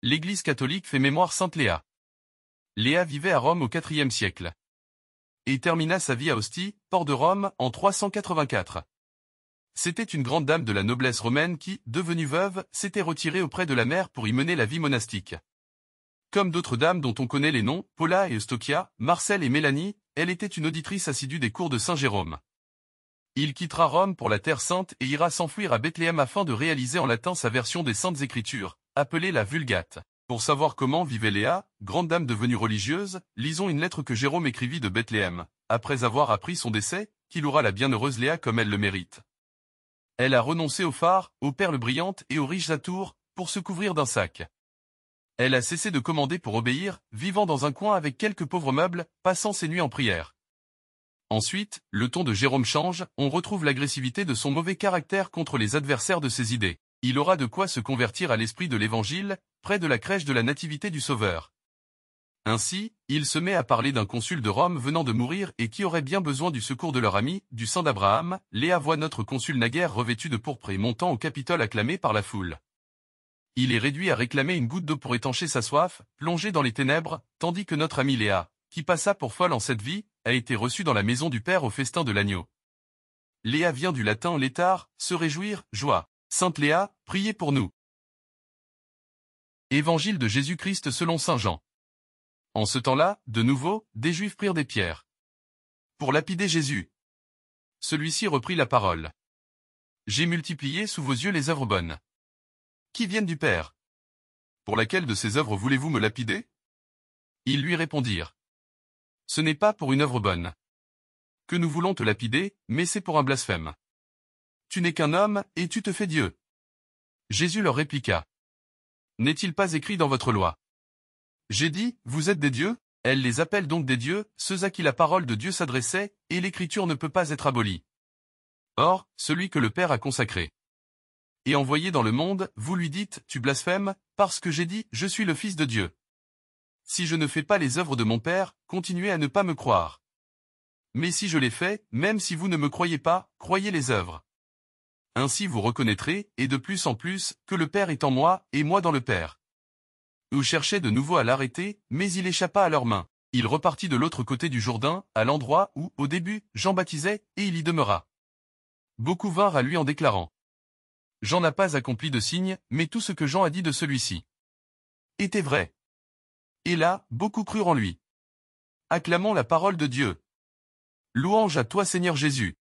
L'Église catholique fait mémoire sainte Léa. Léa vivait à Rome au IVe siècle. Et termina sa vie à Ostie, port de Rome, en 384. C'était une grande dame de la noblesse romaine qui, devenue veuve, s'était retirée auprès de la mer pour y mener la vie monastique. Comme d'autres dames dont on connaît les noms, Paula et Eustochia, Marcel et Mélanie, elle était une auditrice assidue des cours de Saint Jérôme. Il quittera Rome pour la Terre Sainte et ira s'enfuir à Bethléem afin de réaliser en latin sa version des Saintes Écritures, appelée la Vulgate. Pour savoir comment vivait Léa, grande dame devenue religieuse, lisons une lettre que Jérôme écrivit de Bethléem, après avoir appris son décès, qu'il aura la bienheureuse Léa comme elle le mérite. Elle a renoncé aux phares, aux perles brillantes et aux riches atours, pour se couvrir d'un sac. Elle a cessé de commander pour obéir, vivant dans un coin avec quelques pauvres meubles, passant ses nuits en prière. Ensuite, le ton de Jérôme change, on retrouve l'agressivité de son mauvais caractère contre les adversaires de ses idées il aura de quoi se convertir à l'esprit de l'Évangile, près de la crèche de la Nativité du Sauveur. Ainsi, il se met à parler d'un consul de Rome venant de mourir et qui aurait bien besoin du secours de leur ami, du sang d'Abraham, Léa voit notre consul naguère revêtu de pourpre et montant au Capitole acclamé par la foule. Il est réduit à réclamer une goutte d'eau pour étancher sa soif, plongé dans les ténèbres, tandis que notre ami Léa, qui passa pour folle en cette vie, a été reçu dans la maison du Père au festin de l'agneau. Léa vient du latin létard, se réjouir, joie. Sainte Léa, priez pour nous. Évangile de Jésus-Christ selon Saint Jean. En ce temps-là, de nouveau, des Juifs prirent des pierres. Pour lapider Jésus. Celui-ci reprit la parole. J'ai multiplié sous vos yeux les œuvres bonnes. Qui viennent du Père. Pour laquelle de ces œuvres voulez-vous me lapider Ils lui répondirent. Ce n'est pas pour une œuvre bonne. Que nous voulons te lapider, mais c'est pour un blasphème. Tu n'es qu'un homme, et tu te fais Dieu. Jésus leur répliqua. N'est-il pas écrit dans votre loi J'ai dit, vous êtes des dieux, elle les appelle donc des dieux, ceux à qui la parole de Dieu s'adressait, et l'écriture ne peut pas être abolie. Or, celui que le Père a consacré et envoyé dans le monde, vous lui dites, tu blasphèmes, parce que j'ai dit, je suis le Fils de Dieu. Si je ne fais pas les œuvres de mon Père, continuez à ne pas me croire. Mais si je les fais, même si vous ne me croyez pas, croyez les œuvres. Ainsi vous reconnaîtrez, et de plus en plus, que le Père est en moi, et moi dans le Père. Eux cherchaient de nouveau à l'arrêter, mais il échappa à leurs mains. Il repartit de l'autre côté du Jourdain, à l'endroit où, au début, Jean baptisait, et il y demeura. Beaucoup vinrent à lui en déclarant. Jean n'a pas accompli de signe, mais tout ce que Jean a dit de celui-ci était vrai. Et là, beaucoup crurent en lui. Acclamons la parole de Dieu. Louange à toi Seigneur Jésus.